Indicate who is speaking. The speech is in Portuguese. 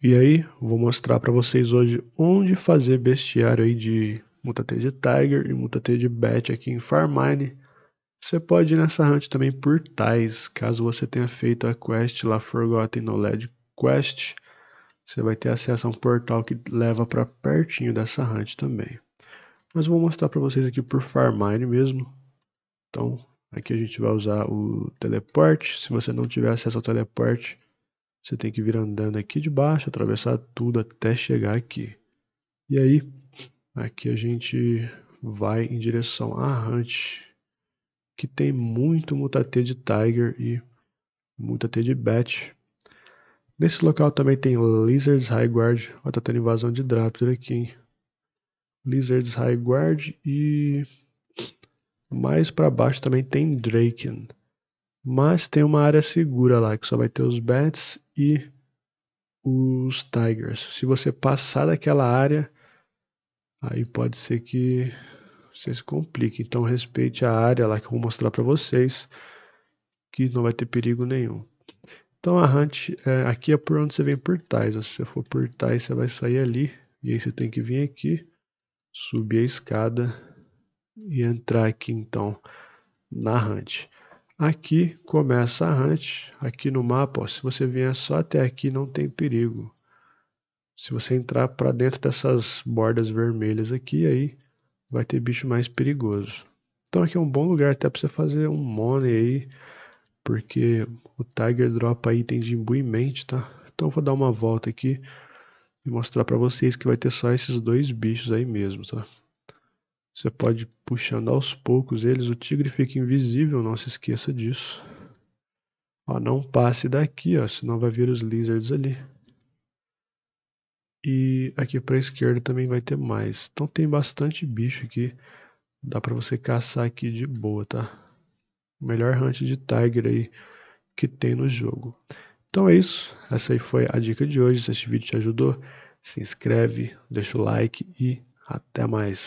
Speaker 1: E aí, vou mostrar para vocês hoje onde fazer bestiário aí de mutatê de Tiger e mutatê de Bat aqui em Farmine. Você pode ir nessa hunt também por tais, caso você tenha feito a quest lá Forgotten Knowledge Quest. Você vai ter acesso a um portal que leva para pertinho dessa hunt também. Mas vou mostrar para vocês aqui por Farmine mesmo. Então, aqui a gente vai usar o teleporte. Se você não tiver acesso ao teleporte, você tem que vir andando aqui de baixo, atravessar tudo até chegar aqui. E aí, aqui a gente vai em direção a Hunt, que tem muito mutatê de Tiger e mutatê de Bat. Nesse local também tem Lizards High Guard. Ó, tá tendo invasão de Draptor aqui, hein? Lizards High Guard e mais para baixo também tem Draken. Mas tem uma área segura lá que só vai ter os bats e os Tigers. Se você passar daquela área, aí pode ser que você se complique. Então respeite a área lá que eu vou mostrar para vocês, que não vai ter perigo nenhum. Então a hunt, é, aqui é por onde você vem por tais. Se você for por tais, você vai sair ali. E aí você tem que vir aqui, subir a escada e entrar aqui então na hunt. Aqui começa a Hunt, aqui no mapa, ó, se você vier só até aqui não tem perigo. Se você entrar para dentro dessas bordas vermelhas aqui, aí vai ter bicho mais perigoso. Então aqui é um bom lugar até para você fazer um money aí, porque o Tiger dropa item de imbuimento, tá? Então vou dar uma volta aqui e mostrar para vocês que vai ter só esses dois bichos aí mesmo, tá? Você pode ir puxando aos poucos eles. O tigre fica invisível, não se esqueça disso. Ó, não passe daqui, ó, senão vai vir os lizards ali. E aqui para a esquerda também vai ter mais. Então tem bastante bicho aqui. Dá para você caçar aqui de boa, tá? Melhor hunt de tiger aí que tem no jogo. Então é isso. Essa aí foi a dica de hoje. Se este vídeo te ajudou, se inscreve, deixa o like e até mais.